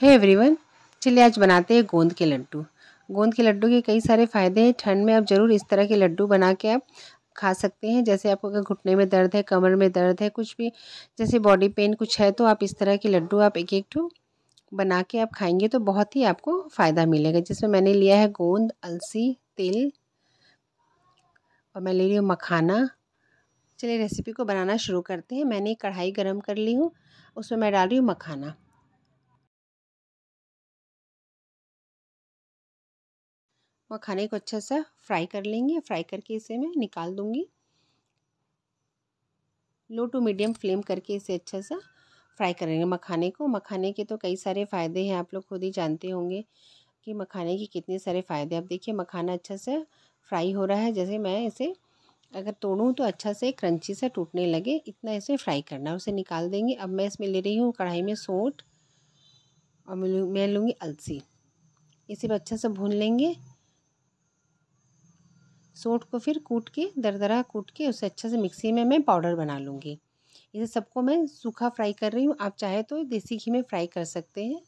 है एवरीवन चलिए आज बनाते हैं गोंद के लड्डू गोंद के लड्डू के कई सारे फ़ायदे हैं ठंड में आप ज़रूर इस तरह के लड्डू बना के आप खा सकते हैं जैसे आपको अगर घुटने में दर्द है कमर में दर्द है कुछ भी जैसे बॉडी पेन कुछ है तो आप इस तरह के लड्डू आप एक एक ठू बना के आप खाएंगे तो बहुत ही आपको फ़ायदा मिलेगा जिसमें मैंने लिया है गोंद अलसी तिल और मैं ले रही हूँ मखाना चलिए रेसिपी को बनाना शुरू करते हैं मैंने कढ़ाई गर्म कर ली हूँ उसमें मैं डाल रही हूँ मखाना और खाने को अच्छा सा फ्राई कर लेंगे फ्राई करके इसे मैं निकाल दूँगी लो टू मीडियम फ्लेम करके इसे अच्छा सा फ्राई करेंगे मखाने को मखाने के तो कई सारे फ़ायदे हैं आप लोग खुद ही जानते होंगे कि मखाने के कितने सारे फ़ायदे आप देखिए मखाना अच्छा से फ्राई हो रहा है जैसे मैं इसे अगर तोड़ूँ तो अच्छा से क्रंची से टूटने लगे इतना इसे फ्राई करना है उसे निकाल देंगे अब मैं इसमें ले रही हूँ कढ़ाई में सोट और मैं लूँगी अलसी इसे भी अच्छा से भून लेंगे सोट को फिर कूट के दरदरा कूट के उसे अच्छे से मिक्सी में मैं पाउडर बना लूँगी इसे सबको मैं सूखा फ्राई कर रही हूँ आप चाहे तो देसी घी में फ्राई कर सकते हैं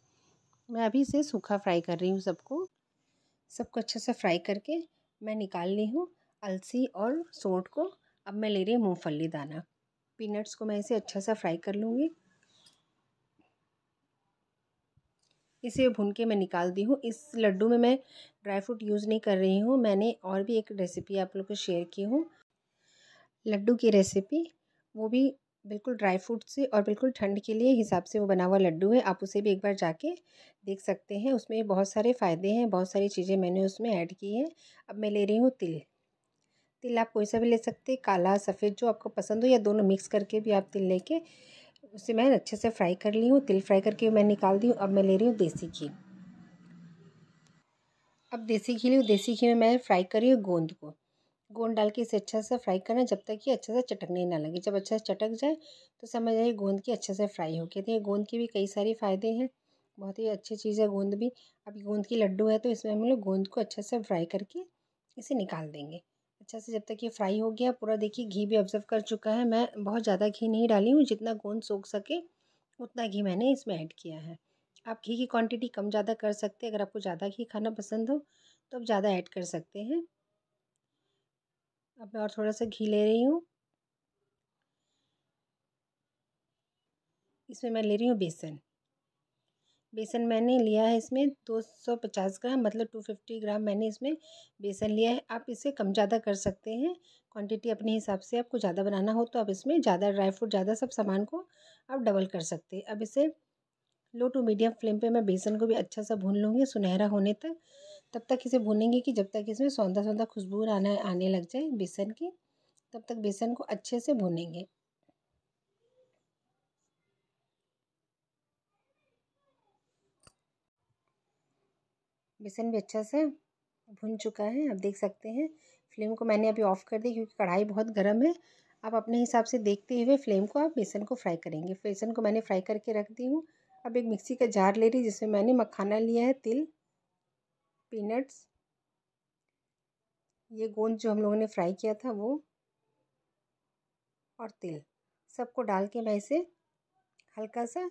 मैं अभी इसे सूखा फ्राई कर रही हूँ सबको सबको अच्छे से फ्राई करके मैं निकाल ली हूँ अलसी और सोट को अब मैं ले रही हूँ मूँगफली दाना पीनट्स को मैं इसे अच्छा सा फ्राई कर लूँगी इसे भून के मैं निकाल दी हूँ इस लड्डू में मैं ड्राई फ्रूट यूज़ नहीं कर रही हूँ मैंने और भी एक रेसिपी आप लोग को शेयर की हूँ लड्डू की रेसिपी वो भी बिल्कुल ड्राई फ्रूट से और बिल्कुल ठंड के लिए हिसाब से वो बना हुआ लड्डू है आप उसे भी एक बार जाके देख सकते हैं उसमें बहुत सारे फ़ायदे हैं बहुत सारी चीज़ें मैंने उसमें ऐड की हैं अब मैं ले रही हूँ तिल तिल आप कोई सा भी ले सकते काला सफ़ेद जो आपको पसंद हो या दोनों मिक्स करके भी आप तिल लेके उसे मैं अच्छे से फ्राई कर ली हूँ तिल फ्राई करके मैं निकाल दी हूँ अब मैं ले रही हूँ देसी घी अब देसी घी ली देसी घी में मैं फ्राई कर रही हूँ गोंद को गोंद डाल के इसे अच्छा से फ्राई करना जब तक कि अच्छे से चटकने ना लगे जब अच्छे से चटक जाए तो समझ आइए गोंद की अच्छे से फ्राई हो कहते हैं गोंद के भी कई सारे फ़ायदे हैं बहुत ही अच्छी चीज़ है गोंद भी अब गोंद की लड्डू है तो इसमें हम लोग गोंद को अच्छे से फ्राई करके इसे निकाल देंगे अच्छा से जब तक ये फ्राई हो गया पूरा देखिए घी भी ऑब्जर्व कर चुका है मैं बहुत ज़्यादा घी नहीं डाली हूँ जितना गोंद सोख सके उतना घी मैंने इसमें ऐड किया है आप घी की क्वांटिटी कम ज़्यादा कर सकते हैं अगर आपको ज़्यादा घी खाना पसंद हो तो आप ज़्यादा ऐड कर सकते हैं अब मैं और थोड़ा सा घी ले रही हूँ इसमें मैं ले रही हूँ बेसन बेसन मैंने लिया है इसमें दो सौ पचास ग्राम मतलब टू फिफ्टी ग्राम मैंने इसमें बेसन लिया है आप इसे कम ज़्यादा कर सकते हैं क्वांटिटी अपने हिसाब से आपको ज़्यादा बनाना हो तो आप इसमें ज़्यादा ड्राई फ्रूट ज़्यादा सब सामान को आप डबल कर सकते हैं अब इसे लो टू मीडियम फ्लेम पे मैं बेसन को भी अच्छा सा भून लूँगी सुनहरा होने तक तब तक इसे भूनेंगे कि जब तक इसमें सौंदा सौंदा खुशबू आना आने लग जाए बेसन की तब तक बेसन को अच्छे से भूनेंगे बेसन भी अच्छा से भुन चुका है आप देख सकते हैं फ्लेम को मैंने अभी ऑफ़ कर दिया क्योंकि कढ़ाई बहुत गर्म है आप अपने हिसाब से देखते हुए फ्लेम को आप बेसन को फ्राई करेंगे बेसन को मैंने फ्राई करके रख दी हूँ अब एक मिक्सी का जार ले रही जिसमें मैंने मखाना लिया है तिल पीनट्स ये गोंद जो हम लोगों ने फ्राई किया था वो और तिल सबको डाल के मैं इसे हल्का सा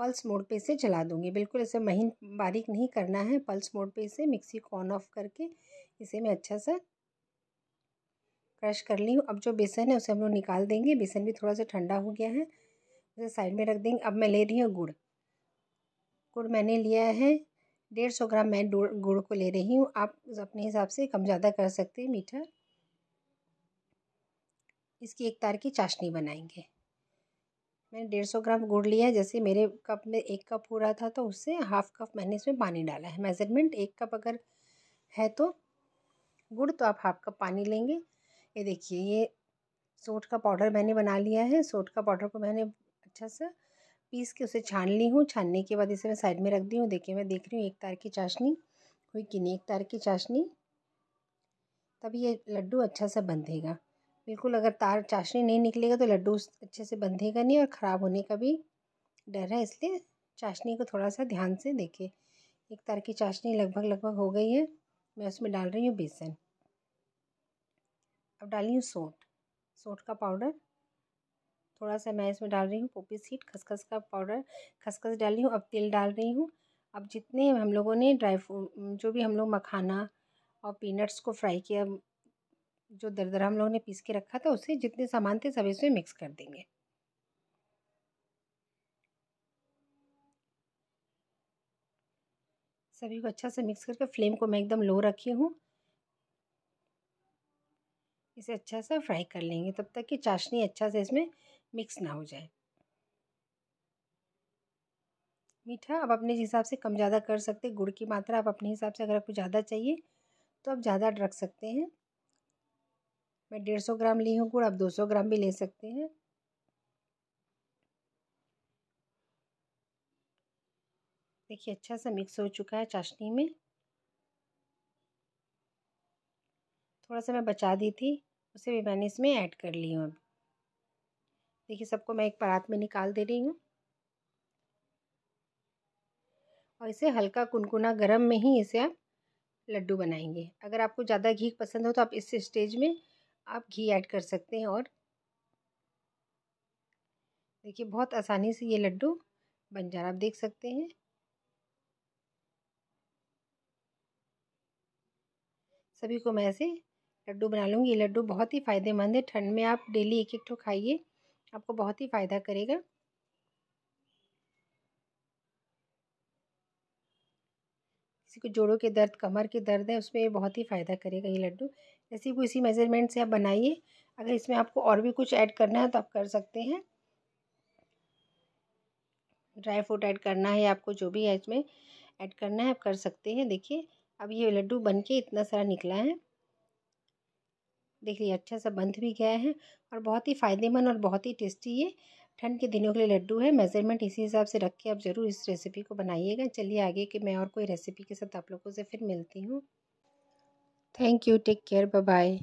पल्स मोड पे से चला दूँगी बिल्कुल इसे महीन बारीक नहीं करना है पल्स मोड पे इसे मिक्सी को ऑन ऑफ करके इसे मैं अच्छा सा क्रश कर ली हूँ अब जो बेसन है उसे हम लोग निकाल देंगे बेसन भी थोड़ा सा ठंडा हो गया है उसे साइड में रख देंगे अब मैं ले रही हूँ गुड़ गुड़ मैंने लिया है डेढ़ सौ ग्राम मैं गुड़ को ले रही हूँ आप अपने हिसाब से कम ज़्यादा कर सकते हैं मीठा इसकी एक तार की चाशनी बनाएंगे मैंने डेढ़ सौ ग्राम गुड़ लिया है जैसे मेरे कप में एक कप हो रहा था तो उससे हाफ़ कप मैंने इसमें पानी डाला है मेज़रमेंट एक कप अगर है तो गुड़ तो आप हाफ़ कप पानी लेंगे ये देखिए ये सोट का पाउडर मैंने बना लिया है सोट का पाउडर को मैंने अच्छा सा पीस के उसे छान ली हूँ छानने के बाद इसे मैं साइड में रख दी हूँ देखिए मैं देख रही हूँ एक तार की चाशनी हुई कि नहीं एक तार की चाशनी तभी ये लड्डू अच्छा सा बंधेगा बिल्कुल अगर तार चाशनी नहीं निकलेगा तो लड्डू अच्छे से बंधेगा नहीं और ख़राब होने का भी डर है इसलिए चाशनी को थोड़ा सा ध्यान से देखें एक तार की चाशनी लगभग लगभग हो गई है मैं उसमें डाल रही हूँ बेसन अब डाली हूँ सोट सोट का पाउडर थोड़ा सा मैं इसमें डाल रही हूँ पोपी सीड खसखस का पाउडर खसखस डाली हूँ अब तेल डाल रही हूँ अब जितने हम लोगों ने ड्राई फ्रूट जो भी हम लोग मखाना और पीनट्स को फ्राई किया जो दरदरा हम लोगों ने पीस के रखा था उसे जितने सामान थे सब इसमें मिक्स कर देंगे सभी को अच्छा से मिक्स करके फ्लेम को मैं एकदम लो रखी हूँ इसे अच्छा सा फ्राई कर लेंगे तब तक कि चाशनी अच्छा से इसमें मिक्स ना हो जाए मीठा आप अपने हिसाब से कम ज़्यादा कर सकते गुड़ की मात्रा आप अपने हिसाब से अगर आपको ज़्यादा चाहिए तो आप ज़्यादा रख सकते हैं मैं डेढ़ सौ ग्राम ली हूँ गुड़ आप दो सौ ग्राम भी ले सकते हैं देखिए अच्छा सा मिक्स हो चुका है चाशनी में थोड़ा सा मैं बचा दी थी उसे भी मैंने इसमें ऐड कर ली हूँ अब देखिए सबको मैं एक परात में निकाल दे रही हूँ और इसे हल्का कुनकुना गरम में ही इसे आप लड्डू बनाएंगे अगर आपको ज़्यादा घी पसंद हो तो आप इस स्टेज में आप घी ऐड कर सकते हैं और देखिए बहुत आसानी से ये लड्डू बन जा रहा आप देख सकते हैं सभी को मैं ऐसे लड्डू बना लूँगी ये लड्डू बहुत ही फ़ायदेमंद है ठंड में आप डेली एक एक ठो खाइए आपको बहुत ही फ़ायदा करेगा किसी को जोड़ों के दर्द कमर के दर्द है उसमें बहुत ही फ़ायदा करेगा ये लड्डू जैसे वो इसी मेज़रमेंट से आप बनाइए अगर इसमें आपको और भी कुछ ऐड करना है तो आप कर सकते हैं ड्राई फ्रूट ऐड करना है या आपको जो भी है इसमें ऐड करना है आप कर सकते हैं देखिए अब ये लड्डू बन के इतना सारा निकला है देख लीजिए अच्छा सा बंध भी गया है और बहुत ही फ़ायदेमंद और बहुत ही टेस्टी ये ठंड के दिनों के लिए लड्डू है मेज़रमेंट इसी हिसाब से रख के आप ज़रूर इस रेसिपी को बनाइएगा चलिए आगे कि मैं और कोई रेसिपी के साथ आप लोगों से फिर मिलती हूँ Thank you. Take care. Bye bye.